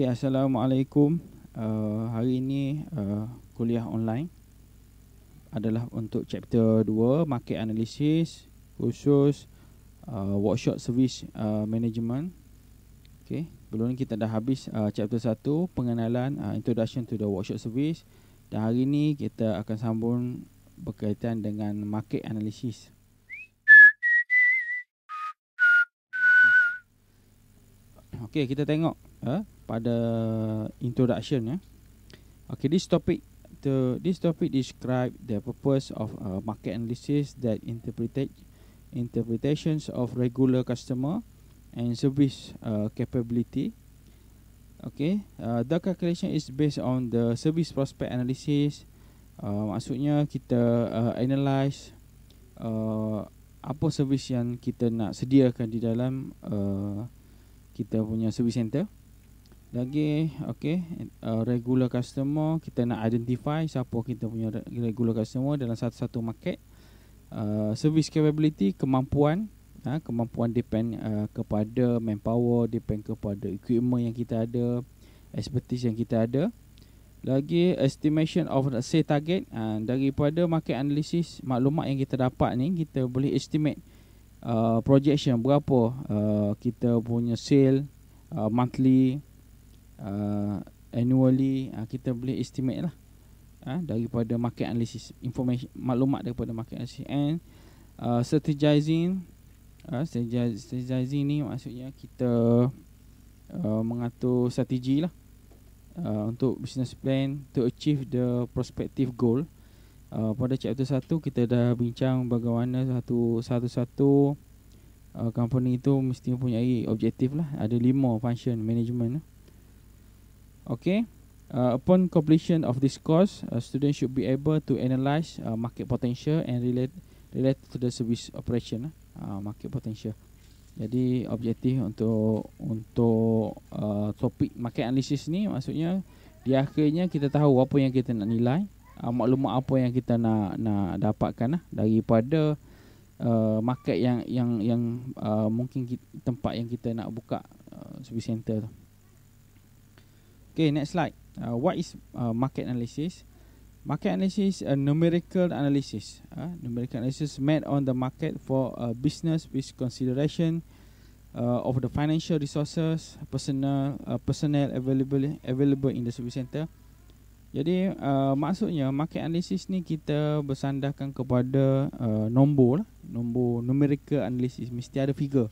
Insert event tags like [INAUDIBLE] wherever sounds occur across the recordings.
Okay, ya, Assalamualaikum. Uh, hari ini uh, kuliah online adalah untuk chapter 2 market analysis khusus uh, workshop service uh, management. Okay, belum ni kita dah habis uh, chapter 1 pengenalan uh, introduction to the workshop service dan hari ini kita akan sambung berkaitan dengan market analysis. Okay, kita tengok. Uh, pada introduction eh. Okay, this topic the this topic describe the purpose of uh, market analysis that interpreted interpretations of regular customer and service uh, capability. Okay, uh, the calculation is based on the service prospect analysis. Uh, maksudnya kita uh, analyse uh, apa servis yang kita nak sediakan di dalam uh, kita punya service center lagi okey uh, regular customer kita nak identify siapa kita punya regular customer dalam satu-satu market uh, service capability kemampuan ha, kemampuan depend uh, kepada manpower depend kepada equipment yang kita ada expertise yang kita ada lagi estimation of say target uh, daripada market analysis maklumat yang kita dapat ni kita boleh estimate uh, projection berapa uh, kita punya sale uh, monthly uh, annually uh, kita boleh estimate lah uh, daripada market analysis information maklumat daripada market analysis and uh, strategizing uh, strategizing ni maksudnya kita uh, mengatur strategi lah uh, untuk business plan to achieve the prospective goal Uh, pada chapter 1 kita dah bincang bagaimana satu satu satu uh, company itu mesti mempunyai objektif lah ada lima function management uh, Okay. Uh, upon completion of this course, a uh, student should be able to analyze uh, market potential and relate relate to the service operation uh, uh, market potential. Jadi objektif untuk untuk uh, topik market analysis ni maksudnya di akhirnya kita tahu apa yang kita nak nilai, uh, maklumat apa yang kita nak nak dapatkan uh, daripada uh, market yang yang yang uh, mungkin kita, tempat yang kita nak buka uh, service center tu. Okay, next slide. Uh, what is uh, market analysis? Market analysis a uh, numerical analysis. Uh, numerical analysis made on the market for a uh, business with consideration uh, of the financial resources, personal uh, personnel available available in the service center. Jadi uh, maksudnya market analysis ni kita bersandarkan kepada uh, nombor, nombor numerical analysis mesti ada figure.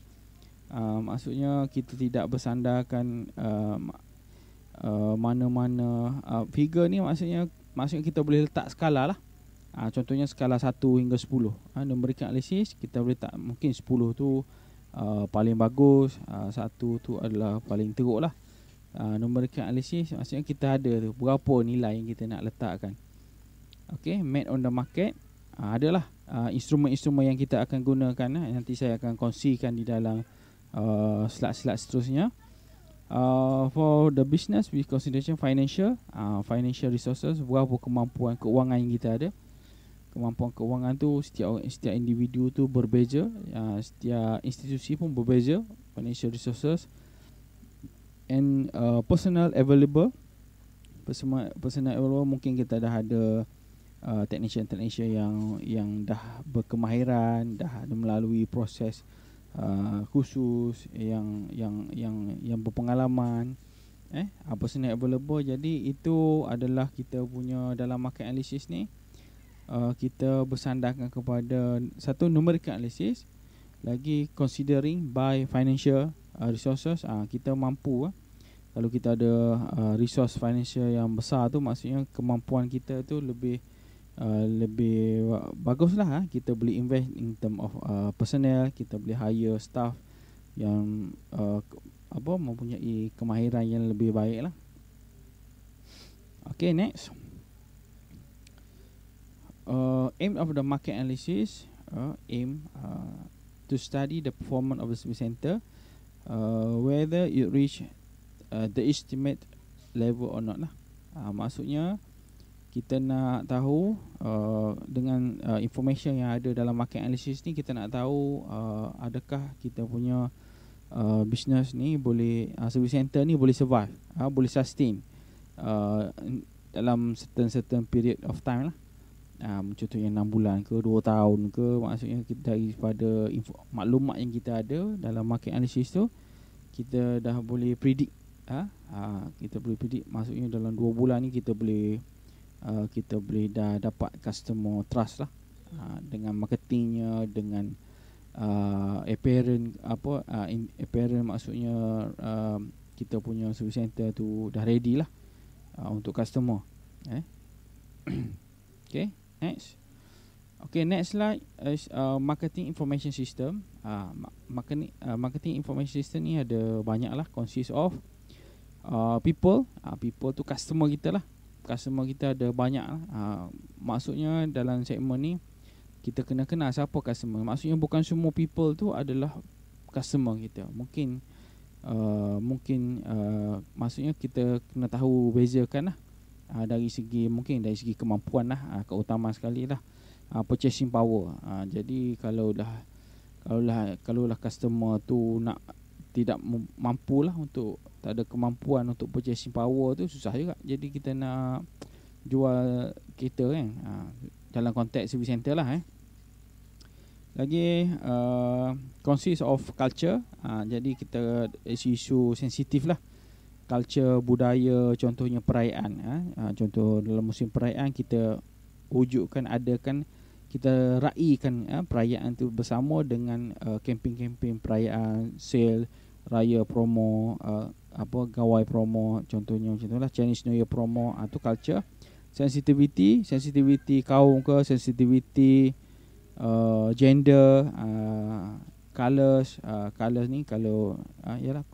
Uh, maksudnya kita tidak bersandarkan uh, Uh, mana-mana uh, uh, figure ni maksudnya maksudnya kita boleh letak skala lah. Uh, contohnya skala 1 hingga 10. Uh, ah, numerical analysis kita boleh letak mungkin 10 tu uh, paling bagus, uh, tu adalah paling teruk lah. Uh, ah, numerical analysis maksudnya kita ada tu berapa nilai yang kita nak letakkan. Okay, made on the market. Uh, adalah uh, instrumen-instrumen yang kita akan gunakan. Uh, nanti saya akan kongsikan di dalam uh, slide-slide seterusnya. Uh, uh, for the business we consideration financial uh, financial resources berapa kemampuan keuangan yang kita ada kemampuan keuangan tu setiap setiap individu tu berbeza uh, setiap institusi pun berbeza financial resources and uh, personal available personal personal available mungkin kita dah ada uh, technician technician yang yang dah berkemahiran dah ada melalui proses uh, uh, khusus yang yang yang yang berpengalaman eh apa sini available jadi itu adalah kita punya dalam market analysis ni uh, kita bersandarkan kepada satu numerical analysis lagi considering by financial uh, resources uh, kita mampu uh, kalau kita ada uh, resource financial yang besar tu maksudnya kemampuan kita tu lebih Uh, lebih baguslah ah kita boleh invest in term of uh, personnel, kita boleh hire staff yang uh, apa mempunyai kemahiran yang lebih baiklah. Okay next. Uh, aim of the market analysis, uh, aim uh, to study the performance of the service center uh, whether it reach uh, the estimate level or not lah. Uh, maksudnya kita nak tahu uh, dengan uh, information yang ada dalam market analysis ni kita nak tahu uh, adakah kita punya uh, business ni boleh uh, service center ni boleh survive uh, boleh sustain uh, dalam certain certain period of time lah uh, contohnya 6 bulan ke 2 tahun ke maksudnya kita daripada info, maklumat yang kita ada dalam market analysis tu kita dah boleh predict ha? Uh, kita boleh predict maksudnya dalam 2 bulan ni kita boleh uh, kita boleh dah dapat customer trust lah hmm. uh, dengan marketingnya dengan uh, apparent apa uh, in, apparent maksudnya uh, kita punya service center tu dah ready lah uh, untuk customer eh [COUGHS] okay next okay next slide is uh, marketing information system uh, marketing uh, marketing information system ni ada banyak lah consist of uh, people uh, people tu customer kita lah customer kita ada banyak ha, maksudnya dalam segmen ni kita kena kenal siapa customer maksudnya bukan semua people tu adalah customer kita mungkin uh, mungkin uh, maksudnya kita kena tahu bezakan lah uh, dari segi mungkin dari segi kemampuan lah uh, keutamaan sekali lah uh, purchasing power uh, jadi kalau dah kalau lah kalau lah customer tu nak tidak mampu lah untuk tak ada kemampuan untuk purchasing power tu susah juga jadi kita nak jual kereta kan ha, dalam konteks service center lah eh lagi uh, consists of culture ha, jadi kita isu-isu sensitif lah culture budaya contohnya perayaan eh. ha, contoh dalam musim perayaan kita wujudkan adakan kita raikan eh, perayaan tu bersama dengan uh, camping-camping perayaan sale raya promo uh, apa gawai promo contohnya macam itulah Chinese New Year promo atau ah, uh, culture sensitivity sensitivity kaum ke sensitivity uh, gender uh, colors uh, colors ni kalau uh, ya lah,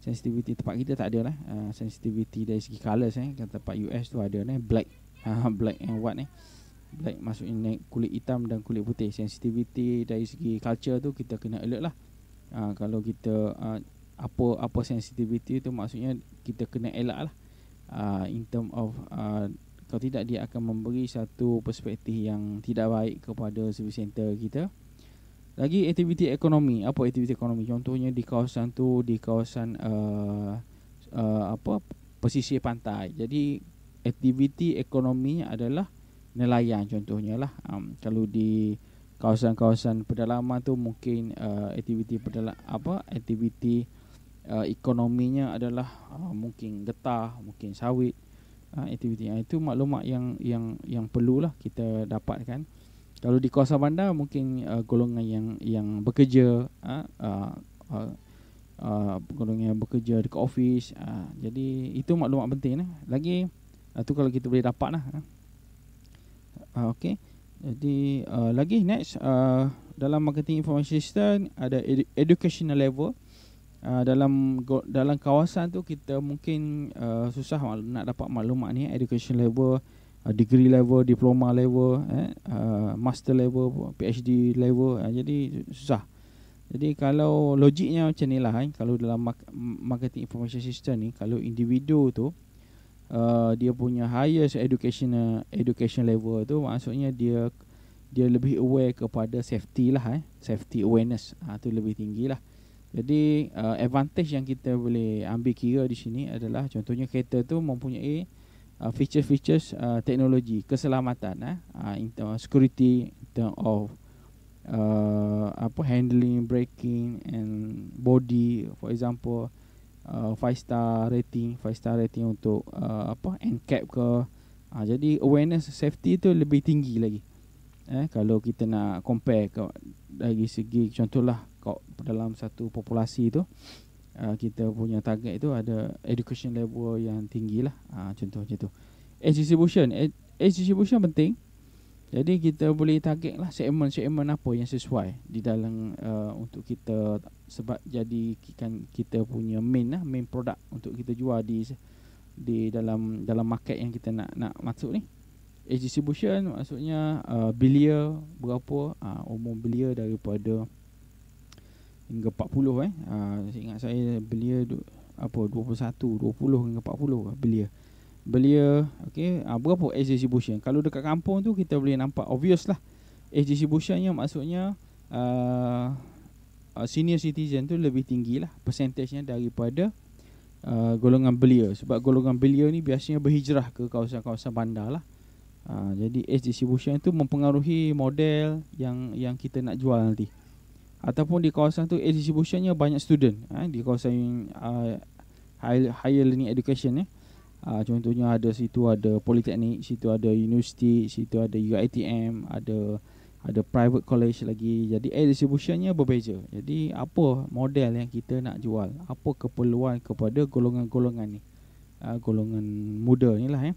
sensitivity tempat kita tak ada lah uh, sensitivity dari segi colors eh kat tempat US tu ada ni black uh, [LAUGHS] black and white ni eh. black maksudnya kulit hitam dan kulit putih sensitivity dari segi culture tu kita kena alert lah uh, kalau kita apa apa sensitivity tu maksudnya kita kena elak lah uh, in term of uh, kalau tidak dia akan memberi satu perspektif yang tidak baik kepada service center kita lagi aktiviti ekonomi apa aktiviti ekonomi contohnya di kawasan tu di kawasan uh, uh, apa pesisir pantai jadi aktiviti ekonominya adalah nelayan contohnya lah um, kalau di kawasan-kawasan pedalaman tu mungkin uh, aktiviti pedala apa aktiviti uh, ekonominya adalah uh, mungkin getah, mungkin sawit. Uh, aktiviti uh, itu maklumat yang yang yang lah kita dapatkan. Kalau di kawasan bandar mungkin uh, golongan yang yang bekerja uh, uh, uh, uh golongan yang bekerja di ofis uh, jadi itu maklumat penting eh. lagi itu uh, kalau kita boleh dapat lah uh. uh, okay. jadi uh, lagi next uh, dalam marketing information system ada ed- educational level uh, Ah, dalam dalam kawasan tu kita mungkin uh, susah nak dapat maklumat ni eh. education level ah, degree level diploma level eh uh, master level PhD level uh, jadi susah jadi kalau logiknya macam ni lah eh, kalau dalam marketing information system ni kalau individu tu uh, dia punya highest education education level tu maksudnya dia dia lebih aware kepada safety lah eh safety awareness ah tu lebih tinggi lah jadi uh, advantage yang kita boleh ambil kira di sini adalah contohnya kereta tu mempunyai uh, features-features uh, teknologi keselamatan eh uh, in term security in term of uh, apa handling braking and body for example uh, five star rating five star rating untuk uh, apa cap ke uh, jadi awareness safety tu lebih tinggi lagi eh kalau kita nak compare ke, dari segi contohlah kau dalam satu populasi tu uh, kita punya target itu ada education level yang tinggilah ah uh, contoh macam tu age distribution age distribution penting jadi kita boleh target lah segmen-segmen apa yang sesuai di dalam uh, untuk kita sebab jadi kan kita punya main lah main produk untuk kita jual di di dalam dalam market yang kita nak nak masuk ni age distribution maksudnya uh, belia berapa uh, umur belia daripada hingga 40 eh uh, ah, ingat saya belia du, apa 21 20 hingga 40 belia belia okey uh, berapa age distribution kalau dekat kampung tu kita boleh nampak obvious lah age distributionnya maksudnya uh, senior citizen tu lebih tinggi lah percentage daripada uh, golongan belia sebab golongan belia ni biasanya berhijrah ke kawasan-kawasan bandar lah Ha, jadi age distribution tu mempengaruhi model yang yang kita nak jual nanti. Ataupun di kawasan tu age distributionnya banyak student ha, di kawasan uh, high, higher learning education ya. Ha, contohnya ada situ ada politeknik, situ ada universiti, situ ada UiTM, ada ada private college lagi. Jadi age distributionnya berbeza. Jadi apa model yang kita nak jual? Apa keperluan kepada golongan-golongan ni? Ha, golongan muda ni lah ya. Eh.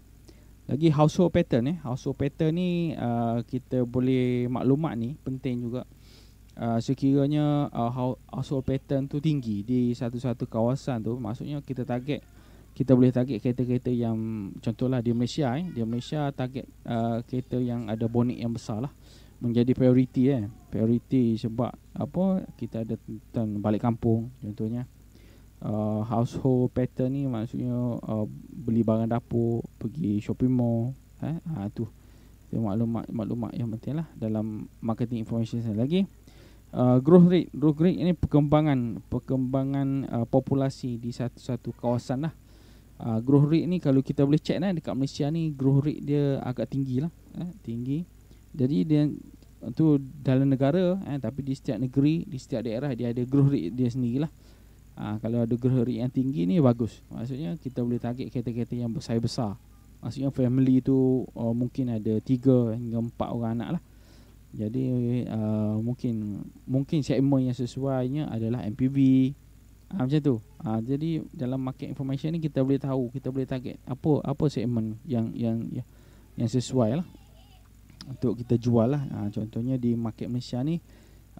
Lagi household pattern eh. Household pattern ni uh, kita boleh maklumat ni penting juga. Uh, sekiranya uh, household pattern tu tinggi di satu-satu kawasan tu maksudnya kita target kita boleh target kereta-kereta yang contohlah di Malaysia eh di Malaysia target uh, kereta yang ada bonik yang besar lah menjadi prioriti eh prioriti sebab apa kita ada tentang balik kampung contohnya uh, household pattern ni maksudnya uh, beli barang dapur, pergi shopping mall, eh ha tu. Itu maklumat maklumat yang penting lah dalam marketing information saya lagi. Uh, growth rate, growth rate ini perkembangan perkembangan uh, populasi di satu-satu kawasan lah. Uh, growth rate ni kalau kita boleh check lah dekat Malaysia ni growth rate dia agak tinggi lah, eh, tinggi. Jadi dia tu dalam negara eh, tapi di setiap negeri di setiap daerah dia ada growth rate dia sendirilah ha, kalau ada growth rate yang tinggi ni bagus maksudnya kita boleh target kereta-kereta yang besar-besar maksudnya family tu uh, mungkin ada 3 hingga 4 orang anak lah jadi eh, uh, mungkin mungkin segmen yang sesuainya adalah MPV ha, macam tu ha, jadi dalam market information ni kita boleh tahu kita boleh target apa apa segmen yang yang yang, yang sesuai lah untuk kita jual lah ha, contohnya di market Malaysia ni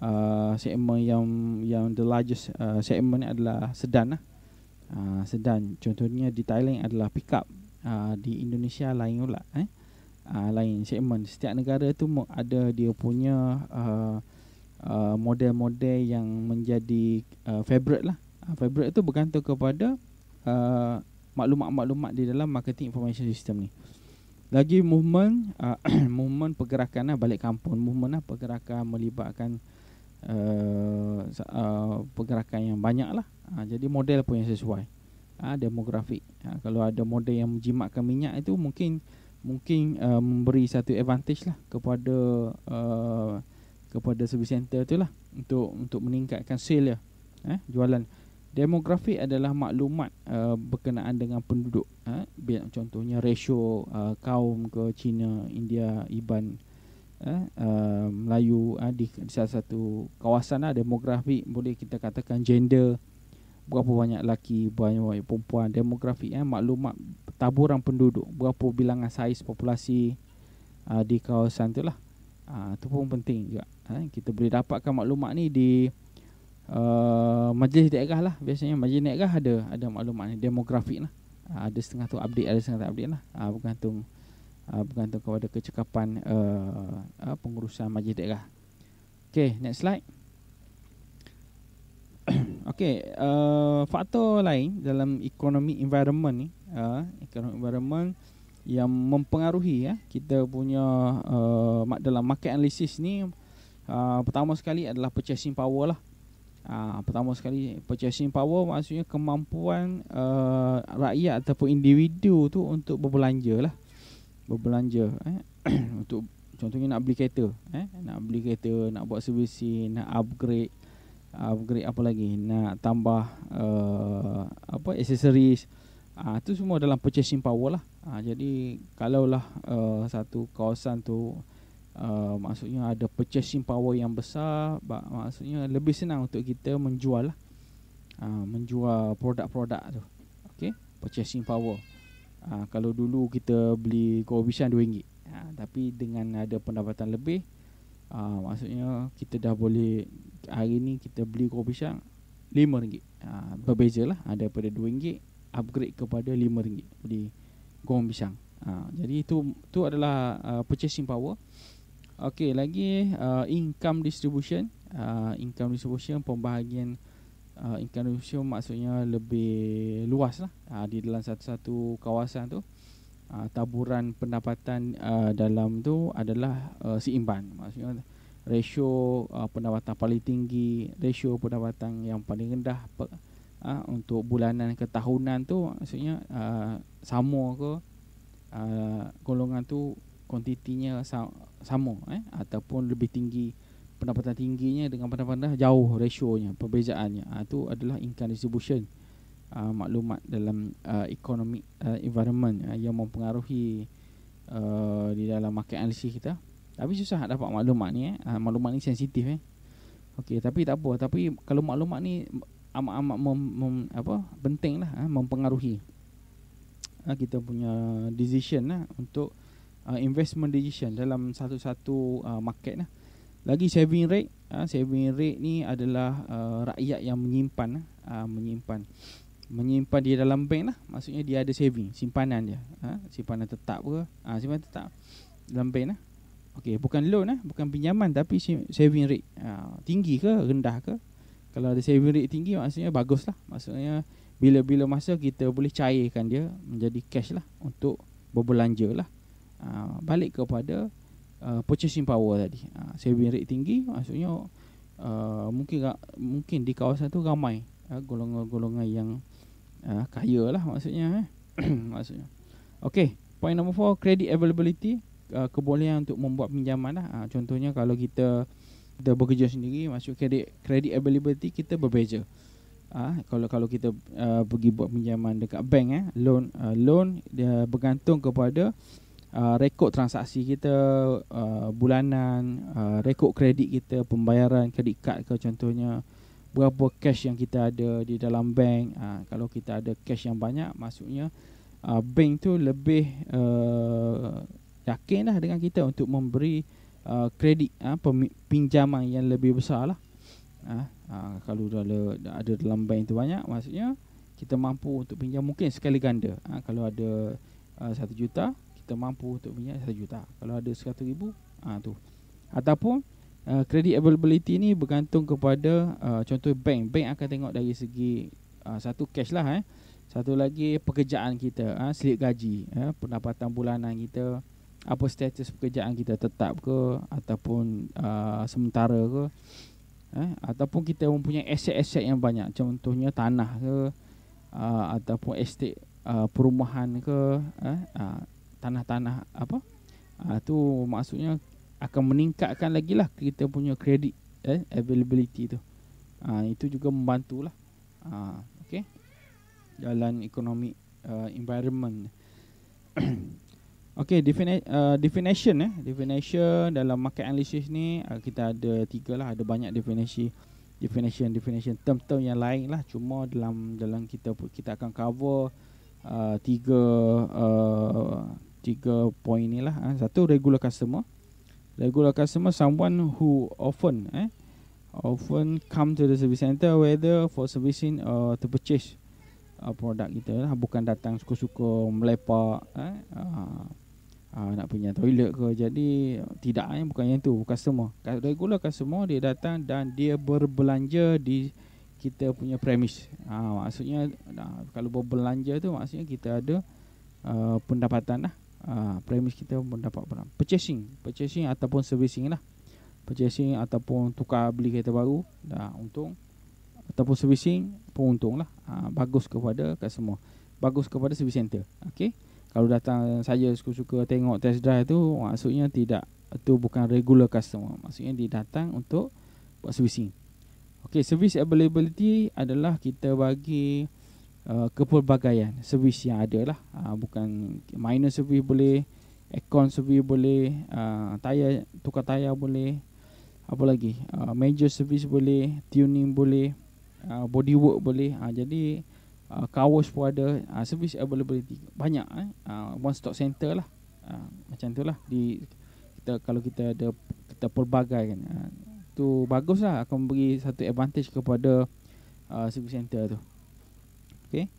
uh, segmen yang yang the largest uh, segmen ni adalah sedan lah. Uh, sedan contohnya di Thailand adalah pickup uh, di Indonesia lain pula eh uh, lain segmen setiap negara tu ada dia punya uh, uh, model-model yang menjadi uh, favorite lah uh, favorite tu bergantung kepada uh, maklumat-maklumat di dalam marketing information system ni lagi movement uh, [CLEARS THROAT] movement pergerakan lah balik kampung movement lah pergerakan melibatkan uh, uh, pergerakan yang banyak lah uh, ah, jadi model pun yang sesuai uh, demografik uh, kalau ada model yang menjimatkan minyak itu mungkin mungkin uh, memberi satu advantage lah kepada uh, kepada service center tu lah untuk untuk meningkatkan sale ya eh, jualan Demografi adalah maklumat uh, berkenaan dengan penduduk eh, contohnya ratio uh, kaum ke Cina India Iban eh, uh, Melayu uh, di, salah satu kawasan uh, demografi boleh kita katakan gender berapa banyak lelaki banyak, banyak perempuan demografi eh, maklumat taburan penduduk berapa bilangan saiz populasi uh, di kawasan tu lah itu ah, uh, pun penting juga eh. kita boleh dapatkan maklumat ni di uh, majlis daerah lah biasanya majlis daerah ada ada maklumat ni demografi lah uh, ada setengah tu update ada setengah tu update lah uh, bergantung uh, uh, bergantung kepada kecekapan uh, uh, pengurusan majlis daerah. Okey, next slide. [COUGHS] Okey, uh, faktor lain dalam ekonomi environment ni, uh, economic environment yang mempengaruhi ya uh, kita punya uh, dalam market analysis ni uh, pertama sekali adalah purchasing power lah. Uh, pertama sekali purchasing power maksudnya kemampuan uh, rakyat ataupun individu tu untuk berbelanja lah berbelanja eh [CLEARS THROAT] untuk contohnya nak beli kereta eh nak beli kereta nak buat servicing nak upgrade upgrade apa lagi nak tambah uh, apa accessories ah uh, tu semua dalam purchasing power lah uh, jadi kalaulah uh, satu kawasan tu Uh, maksudnya ada purchasing power yang besar bak, maksudnya lebih senang untuk kita menjual lah uh, menjual produk-produk tu okey purchasing power Ha, kalau dulu kita beli kohabisan RM2. Ha, tapi dengan ada pendapatan lebih, ha, maksudnya kita dah boleh hari ni kita beli kohabisan RM5. Ha, ah, berbeza lah ha, daripada RM2 upgrade kepada RM5 beli gong Ha, jadi itu itu adalah uh, purchasing power. Okey, lagi uh, income distribution, uh, income distribution pembahagian uh, ah, inclusion maksudnya lebih luas lah uh, di dalam satu-satu kawasan tu uh, taburan pendapatan uh, dalam tu adalah uh, seimbang maksudnya ratio uh, pendapatan paling tinggi ratio pendapatan yang paling rendah pe, uh, untuk bulanan ke tahunan tu maksudnya uh, sama ke uh, golongan tu kuantitinya sama eh ataupun lebih tinggi pendapatan tingginya dengan pendapatan jauh rasionya nya perbezaannya itu ah, adalah income distribution uh, maklumat dalam uh, economic uh, environment uh, yang mempengaruhi uh, di dalam market analysis kita tapi susah nak dapat maklumat ni eh uh, maklumat ni sensitif eh okey tapi tak apa tapi kalau maklumat ni amat-amat mem, apa pentinglah uh, mempengaruhi uh, kita punya decision lah uh, untuk uh, investment decision dalam satu-satu uh, market lah uh. Lagi saving rate, ha, saving rate ni adalah uh, rakyat yang menyimpan ha, menyimpan menyimpan di dalam bank lah. Maksudnya dia ada saving, simpanan dia. Ha, simpanan tetap ke? Ha, simpanan tetap dalam bank lah. Okey, bukan loan eh, bukan pinjaman tapi saving rate. Ha, tinggi ke, rendah ke? Kalau ada saving rate tinggi maksudnya bagus lah. Maksudnya bila-bila masa kita boleh cairkan dia menjadi cash lah untuk berbelanja lah. Ha, balik kepada Uh, purchasing power tadi. Uh, saving rate tinggi maksudnya uh, mungkin mungkin di kawasan tu ramai uh, golongan-golongan yang uh, kaya lah maksudnya eh. [CLEARS THROAT] maksudnya. Okey, point number four credit availability uh, kebolehan untuk membuat pinjaman lah. Uh, contohnya kalau kita kita bekerja sendiri maksud credit credit availability kita berbeza. Ah ha, kalau kalau kita uh, pergi buat pinjaman dekat bank eh loan uh, loan dia bergantung kepada uh, rekod transaksi kita uh, bulanan, uh, rekod kredit kita, pembayaran kredit kad ke contohnya berapa cash yang kita ada di dalam bank. Uh, kalau kita ada cash yang banyak, maksudnya uh, bank tu lebih uh, yakinlah dengan kita untuk memberi uh, kredit uh, pinjaman yang lebih besar lah. Uh, uh, kalau dah ada, dah ada dalam bank tu banyak, maksudnya kita mampu untuk pinjam mungkin sekali ganda. Uh, kalau ada uh, satu uh, juta, kita mampu untuk minyak 1 juta. Kalau ada 100,000 ribu, ha, tu. Ataupun uh, credit availability ni bergantung kepada uh, contoh bank. Bank akan tengok dari segi uh, satu cash lah eh. Satu lagi pekerjaan kita, ah slip gaji, ya, pendapatan bulanan kita, apa status pekerjaan kita tetap ke ataupun uh, sementara ke. Eh, ataupun kita mempunyai aset-aset yang banyak contohnya tanah ke uh, ataupun estate uh, perumahan ke eh, uh, tanah-tanah apa uh, tu maksudnya akan meningkatkan lagi lah kita punya kredit eh, availability tu uh, itu juga membantu lah uh, ah, okay jalan ekonomi uh, environment [COUGHS] okay defini- uh, definition eh definition dalam market analysis ni uh, kita ada tiga lah ada banyak definisi definition definition term-term yang lain lah cuma dalam dalam kita kita akan cover uh, tiga uh, tiga poin ni lah. Ha. Eh. Satu regular customer. Regular customer someone who often eh often come to the service center whether for servicing or uh, to purchase uh, product kita lah. Bukan datang suka-suka melepak eh. Uh, uh, nak punya toilet ke jadi tidak eh bukan yang tu customer regular customer dia datang dan dia berbelanja di kita punya premise ha, maksudnya nah, kalau berbelanja tu maksudnya kita ada uh, pendapatan lah Ah, premis kita mendapat barang purchasing purchasing ataupun servicing lah purchasing ataupun tukar beli kereta baru dah untung ataupun servicing pun untung lah ha, bagus kepada kat semua bagus kepada service center okey kalau datang saya suka-suka tengok test drive tu maksudnya tidak tu bukan regular customer maksudnya dia datang untuk buat servicing okey service availability adalah kita bagi Uh, kepelbagaian servis yang ada lah uh, bukan minor servis boleh aircon servis boleh uh, tayar tukar tayar boleh apa lagi uh, major servis boleh tuning boleh uh, body work boleh uh, jadi uh, kawas pun ada uh, servis availability banyak eh uh, one stop center lah uh, macam tu lah di kita kalau kita ada kita pelbagaikan uh, tu baguslah akan beri satu advantage kepada uh, service center tu Okay.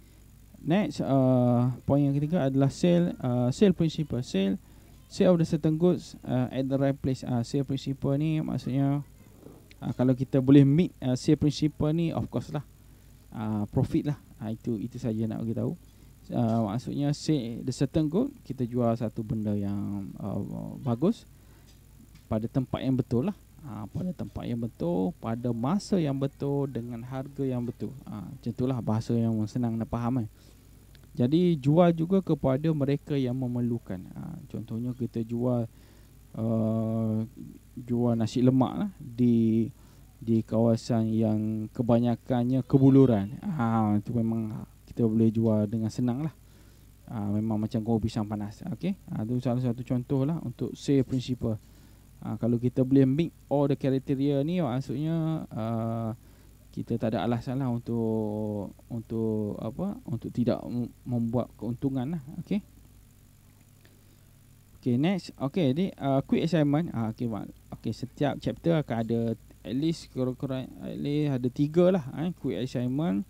Next, uh, point yang ketiga adalah sale, uh, sale principle. Sale, sale of the certain goods uh, at the right place. Uh, sale principle ni maksudnya, uh, kalau kita boleh meet uh, sale principle ni, of course lah. Uh, profit lah. Uh, itu itu saja nak bagi tahu. Uh, maksudnya sale the certain good kita jual satu benda yang uh, bagus pada tempat yang betul lah ha, ah, pada tempat yang betul, pada masa yang betul dengan harga yang betul. Ha, macam itulah bahasa yang senang nak faham eh. Jadi jual juga kepada mereka yang memerlukan. Ha, contohnya kita jual uh, jual nasi lemak lah di di kawasan yang kebanyakannya kebuluran. Ha, itu memang kita boleh jual dengan senang lah. Ha, memang macam kopi pisang panas. Okay. itu salah satu contoh lah untuk sale principle. Ha, kalau kita boleh meet all the criteria ni maksudnya uh, kita tak ada alasan lah untuk untuk apa untuk tidak membuat keuntungan lah okay? Okay next okay, jadi uh, ah, quick assignment ha, okey okay, setiap chapter akan ada at least kurang-kurang at least ada tiga lah eh, quick assignment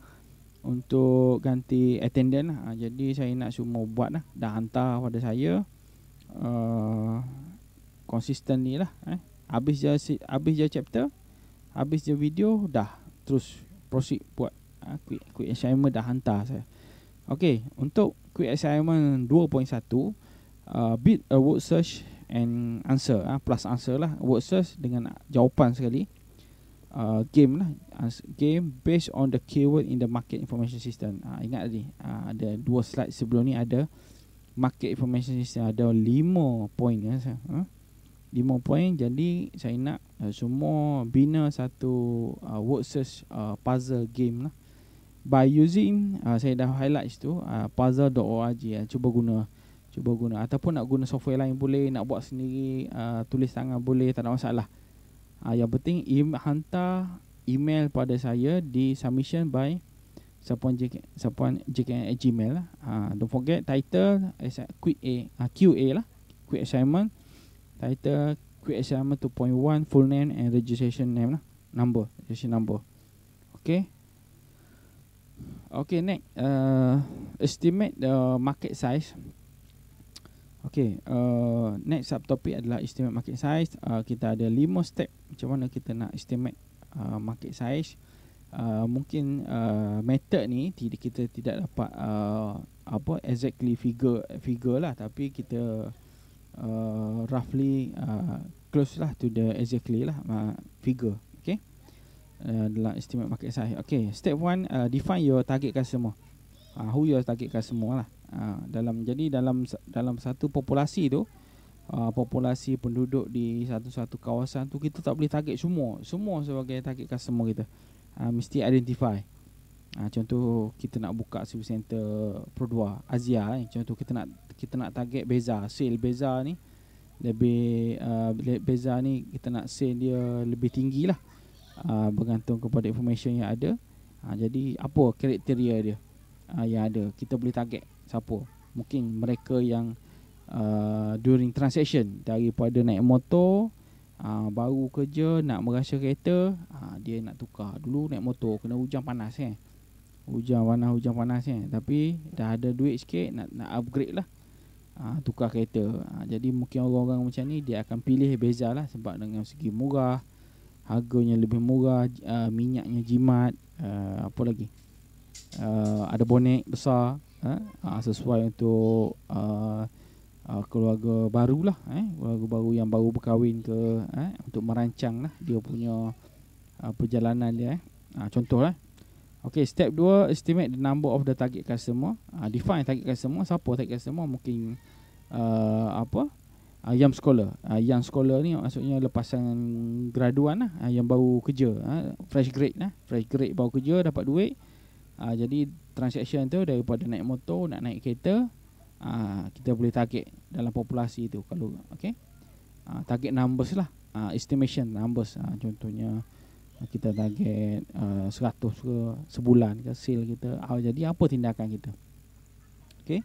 untuk ganti attendant lah. jadi saya nak semua buat lah. Dah hantar pada saya. Uh, konsisten ni lah eh. habis je habis je chapter habis je video dah terus proceed buat uh, quick, quick assignment dah hantar saya Okay, untuk quick assignment 2.1 uh, bit a word search and answer uh, plus answer lah word search dengan jawapan sekali Uh, game lah game based on the keyword in the market information system uh, ingat tadi uh, ada dua slide sebelum ni ada market information system ada lima point ya uh lima poin jadi saya nak uh, semua bina satu uh, word search uh, puzzle game lah by using uh, saya dah highlight tu uh, puzzle.org ya uh, cuba guna cuba guna ataupun nak guna software lain boleh nak buat sendiri uh, tulis tangan boleh tak ada masalah uh, yang penting im- hantar email pada saya di submission by sapuan jk sapuan jk eh, gmail lah. uh, don't forget title eh, quick a uh, QA lah quick assignment title quick assignment 2.1 full name and registration name lah number registration number okay okay next uh, estimate the market size okay uh, next subtopic adalah estimate market size uh, kita ada lima step macam mana kita nak estimate uh, market size Uh, mungkin uh, method ni kita tidak dapat uh, apa exactly figure figure lah tapi kita uh, roughly uh, close lah to the exactly lah uh, figure okay uh, dalam estimate market size okay step one uh, define your target customer uh, who your target customer lah uh, dalam jadi dalam dalam satu populasi tu uh, populasi penduduk di satu-satu kawasan tu kita tak boleh target semua semua sebagai target customer kita uh, mesti identify Ha, contoh kita nak buka service center Perdua Azia eh. Contoh kita nak kita nak target beza sale beza ni lebih uh, beza ni kita nak sale dia lebih tinggi lah uh, bergantung kepada information yang ada uh, jadi apa kriteria dia uh, yang ada kita boleh target siapa mungkin mereka yang uh, during transaction daripada naik motor uh, baru kerja nak merasa kereta uh, dia nak tukar dulu naik motor kena hujan panas kan eh? hujan panas hujan panas kan eh? tapi dah ada duit sikit nak nak upgrade lah uh, tukar kereta uh, jadi mungkin orang-orang macam ni dia akan pilih beza lah sebab dengan segi murah harganya lebih murah uh, minyaknya jimat uh, apa lagi uh, ada bonek besar uh, uh, sesuai untuk uh, uh, keluarga baru lah eh, keluarga baru yang baru berkahwin ke eh, untuk merancang lah dia punya uh, perjalanan dia eh. Uh, contoh lah Okay, step 2 estimate the number of the target customer. Uh, define target customer. Siapa target customer? Mungkin uh, apa? Uh, ah, young scholar. Uh, ah, young scholar ni maksudnya lepasan graduan lah. Uh, yang baru kerja. Uh, fresh grade lah. Fresh grade baru kerja dapat duit. Uh, jadi transaction tu daripada naik motor nak naik kereta uh, kita boleh target dalam populasi tu kalau okey uh, target numbers lah uh, estimation numbers uh, contohnya kita target uh, 100 ke sebulan ke sale kita uh, jadi apa tindakan kita okey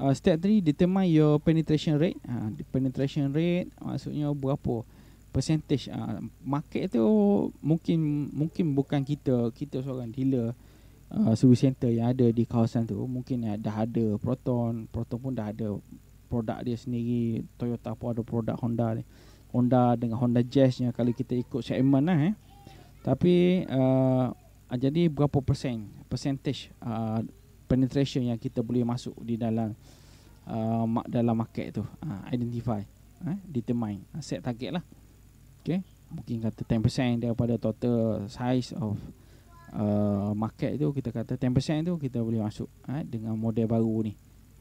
uh, step 3 determine your penetration rate uh, penetration rate maksudnya berapa percentage uh, market tu mungkin mungkin bukan kita kita seorang dealer uh, service center yang ada di kawasan tu mungkin uh, dah ada proton proton pun dah ada produk dia sendiri Toyota pun ada produk Honda ni Honda dengan Honda Jazz kalau kita ikut segmen lah eh tapi uh, jadi berapa persen percentage uh, penetration yang kita boleh masuk di dalam uh, dalam market tu uh, identify eh, determine set target lah okay. mungkin kata 10% daripada total size of uh, market tu kita kata 10% tu kita boleh masuk eh, dengan model baru ni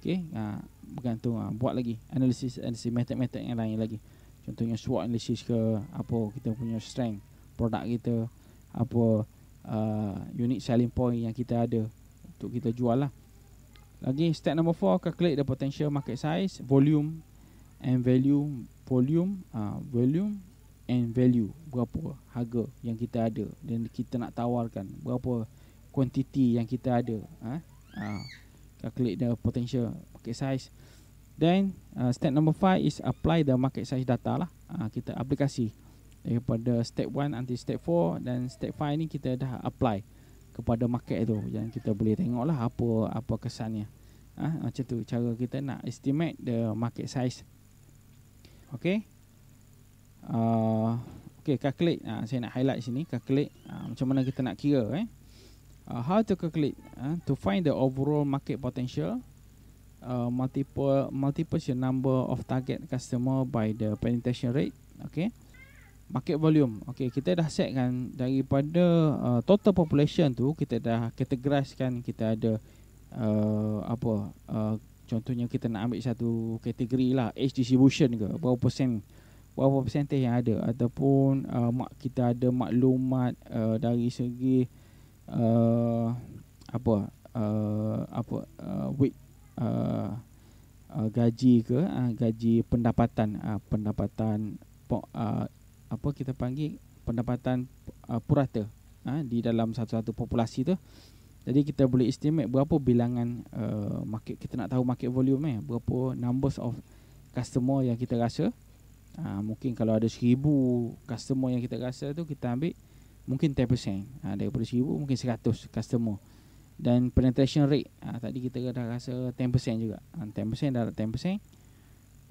okay. uh, bergantung uh, buat lagi analisis analisis method-method yang lain lagi contohnya SWOT analisis ke apa kita punya strength produk kita apa uh, unique selling point yang kita ada untuk kita jual lah lagi step number 4 calculate the potential market size volume and value volume uh, volume and value berapa harga yang kita ada dan kita nak tawarkan berapa quantity yang kita ada eh? uh, calculate the potential market size then uh, step number 5 is apply the market size data lah uh, kita aplikasi daripada step 1 until step 4 dan step 5 ni kita dah apply kepada market tu yang kita boleh tengok lah apa apa kesannya ah ha, macam tu cara kita nak estimate the market size okey uh, ah, okey calculate ha, saya nak highlight sini calculate ha, macam mana kita nak kira eh uh, how to calculate ha, to find the overall market potential uh, multiple multiple number of target customer by the penetration rate okey market volume. Okey, kita dah set kan daripada uh, total population tu kita dah categorize kan kita ada uh, apa uh, contohnya kita nak ambil satu kategori lah age distribution ke berapa persen berapa persentage yang ada ataupun uh, mak kita ada maklumat uh, dari segi uh, apa uh, apa uh, weight uh, uh, gaji ke uh, gaji pendapatan uh, pendapatan uh, apa kita panggil pendapatan uh, purata ha, di dalam satu-satu populasi tu. Jadi kita boleh estimate berapa bilangan uh, market kita nak tahu market volume eh berapa numbers of customer yang kita rasa. Ha, mungkin kalau ada 1000 customer yang kita rasa tu kita ambil mungkin 10%. Ha, daripada 1000 mungkin 100 customer. Dan penetration rate ha, tadi kita dah rasa 10% juga. Ha, 10% dah 10%.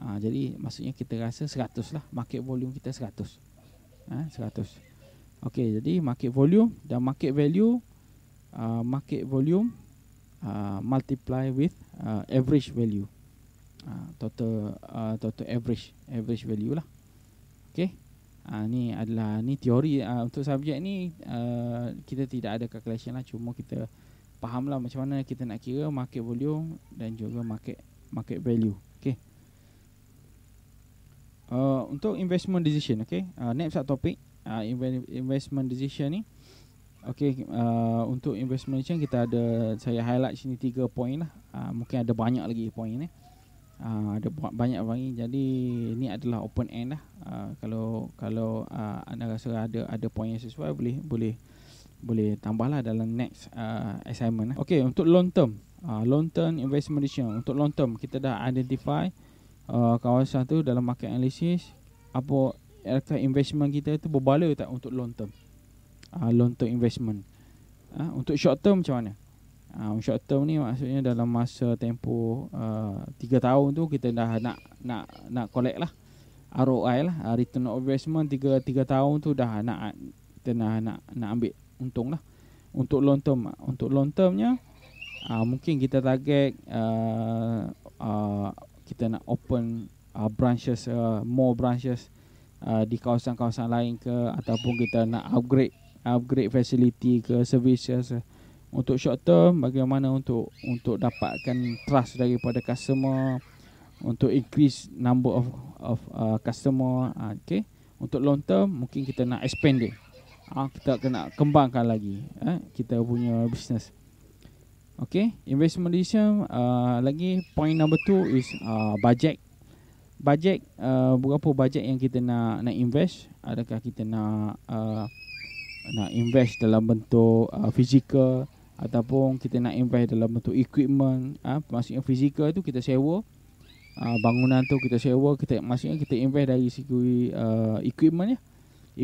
Ha, jadi maksudnya kita rasa 100 lah market volume kita 100 eh, 100. Okey, jadi market volume dan market value uh, market volume uh, multiply with uh, average value. Uh, total uh, total average average value lah. Okey. Uh, ni adalah ni teori uh, untuk subjek ni uh, kita tidak ada calculation lah cuma kita fahamlah macam mana kita nak kira market volume dan juga market market value. Uh, untuk investment decision, okay. Uh, next up topic, uh, investment decision ni. Okay, uh, untuk investment decision kita ada saya highlight sini tiga point lah. Uh, mungkin ada banyak lagi point ni. Eh. Uh, ada banyak banyak lagi. Jadi ini adalah open end lah. Uh, kalau kalau uh, anda rasa ada ada point yang sesuai boleh boleh boleh tambahlah dalam next uh, assignment. Lah. Okay, untuk long term, uh, long term investment decision. Untuk long term kita dah identify uh, kawasan tu dalam market analysis apa harga investment kita tu berbala tak untuk long term uh, long term investment uh, untuk short term macam mana uh, short term ni maksudnya dalam masa tempoh uh, eh, 3 tahun tu kita dah nak nak nak collect lah ROI lah uh, return on investment 3 3 tahun tu dah nak kita nak nak, nak ambil untung lah untuk long term untuk long termnya uh, mungkin kita target uh, kita nak open uh, branches uh, more branches uh, di kawasan-kawasan lain ke ataupun kita nak upgrade upgrade facility ke services uh, untuk short term bagaimana untuk untuk dapatkan trust daripada customer untuk increase number of of uh, customer uh, okay untuk long term mungkin kita nak expand dia uh, kita kena kembangkan lagi eh, kita punya business Okay, investment decision uh, lagi point number two is uh, budget. Budget uh, berapa budget yang kita nak nak invest? Adakah kita nak uh, nak invest dalam bentuk uh, physical ataupun kita nak invest dalam bentuk equipment? Uh, maksudnya fizikal tu kita sewa uh, bangunan tu kita sewa kita maksudnya kita invest dari segi uh, equipment ya,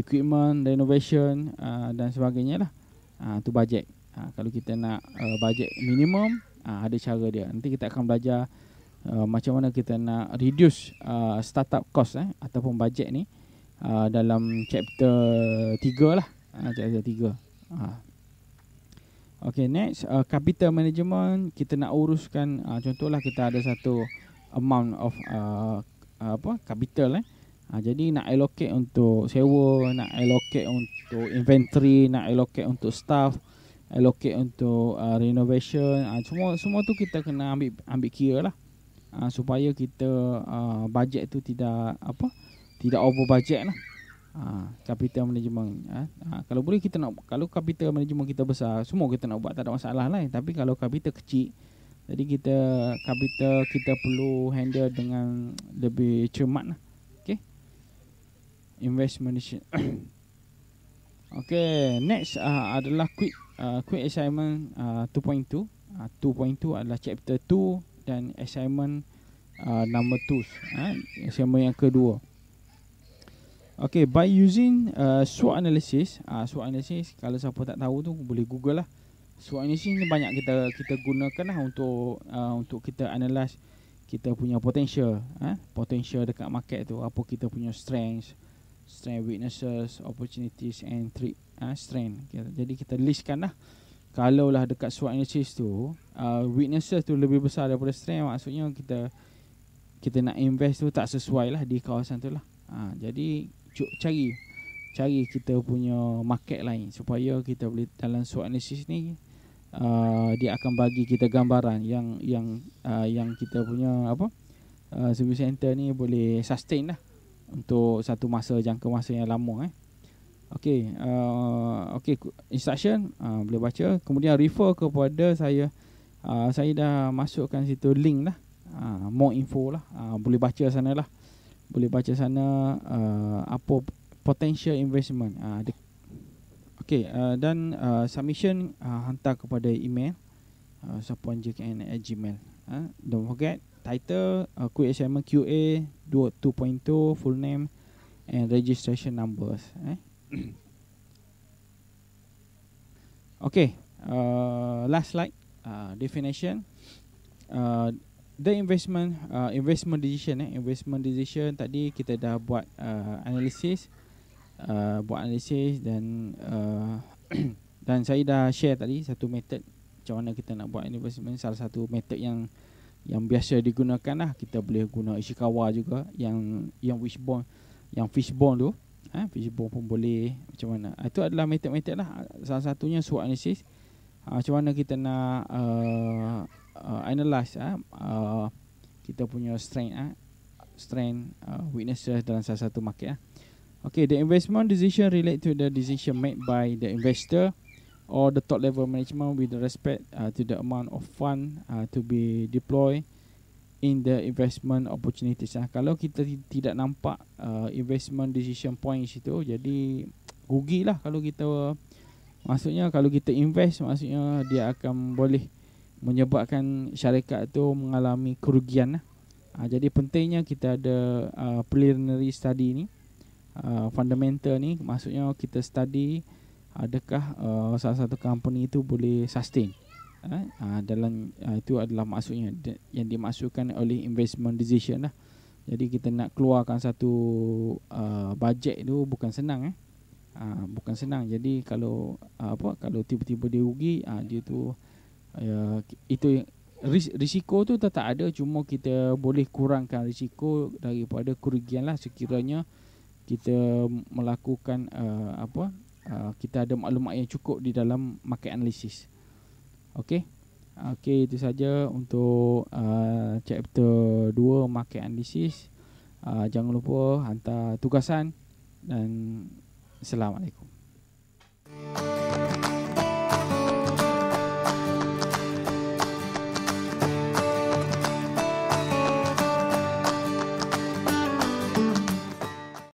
equipment renovation uh, dan sebagainya lah. Uh, tu budget ha, kalau kita nak uh, budget minimum ha, ada cara dia nanti kita akan belajar Uh, macam mana kita nak reduce uh, startup cost eh ataupun bajet ni uh, dalam chapter 3 lah uh, chapter 3 ha uh. okey next uh, capital management kita nak uruskan uh, contohlah kita ada satu amount of uh, apa capital eh uh, jadi nak allocate untuk sewa nak allocate untuk inventory nak allocate untuk staff allocate untuk uh, renovation uh, semua semua tu kita kena ambil ambil kira lah uh, supaya kita uh, budget tu tidak apa tidak over budget lah uh, capital management uh, uh, kalau boleh kita nak kalau capital management kita besar semua kita nak buat tak ada masalah lah tapi kalau capital kecil jadi kita capital kita perlu handle dengan lebih cermat lah okay investment [COUGHS] okay next uh, adalah quick Uh, quick assignment uh, 2.2 uh, 2.2 adalah chapter 2 dan assignment uh, number 2 uh, assignment yang kedua Okay, by using uh, SWOT analysis, uh, SWOT analysis kalau siapa tak tahu tu boleh Google lah. SWOT analysis ni banyak kita kita gunakan lah untuk uh, untuk kita analyse kita punya potential, eh? potential dekat market tu, apa kita punya strength, strength weaknesses opportunities and ah ha, strength okay. jadi kita listkan lah kalau lah dekat SWOT analysis tu uh, weaknesses tu lebih besar daripada strength maksudnya kita kita nak invest tu tak sesuai lah di kawasan tu lah ha, jadi cuk, cari cari kita punya market lain supaya kita boleh dalam SWOT analysis ni Uh, dia akan bagi kita gambaran yang yang uh, yang kita punya apa uh, service center ni boleh sustain lah untuk satu masa jangka masa yang lama eh. Okey, uh, okey instruction uh, boleh baca kemudian refer kepada saya uh, saya dah masukkan situ link lah. Uh, more info lah. Uh, boleh baca sana lah. Boleh baca sana uh, apa potential investment. Uh, de- okey, uh, dan uh, submission uh, hantar kepada email uh, sapuanjkn@gmail. Uh, don't forget title uh, HMA QA 2.0 full name and registration numbers eh [COUGHS] okay uh, last slide uh, definition uh, the investment uh, investment decision eh investment decision tadi kita dah buat uh, analysis uh, buat analysis dan uh, [COUGHS] dan saya dah share tadi satu method macam mana kita nak buat investment salah satu method yang yang biasa digunakan lah kita boleh guna Ishikawa juga yang yang Fishbone, yang fishbone tu ha, fishbone pun boleh macam mana ah, itu adalah method-method lah salah satunya SWOT analysis ha, macam mana kita nak uh, ah, uh, analyze uh, kita punya strength uh, strength uh, weaknesses dalam salah satu market uh. okay the investment decision relate to the decision made by the investor or the top level management with respect uh, to the amount of fund uh, to be deployed in the investment opportunities. Ha, kalau kita tidak nampak uh, investment decision points itu, jadi [TSK] rugi lah. kalau kita maksudnya kalau kita invest maksudnya dia akan boleh menyebabkan syarikat itu mengalami kerugian. Lah. Ah, jadi pentingnya kita ada uh, preliminary study ini, uh, fundamental ni maksudnya kita study adakah uh, salah satu company itu boleh sustain eh? uh, dalam uh, itu adalah maksudnya de- yang dimasukkan oleh investment decision lah jadi kita nak keluarkan satu uh, budget tu bukan senang eh uh, bukan senang jadi kalau uh, apa kalau tiba-tiba dia rugi uh, dia tu uh, itu ris- risiko tu tetap ada cuma kita boleh kurangkan risiko daripada kerugian lah sekiranya kita melakukan uh, apa Ah, kita ada maklumat yang cukup di dalam market analysis. Okey. Okey, itu saja untuk uh, chapter 2 market analysis. Uh, jangan lupa hantar tugasan dan assalamualaikum. Thank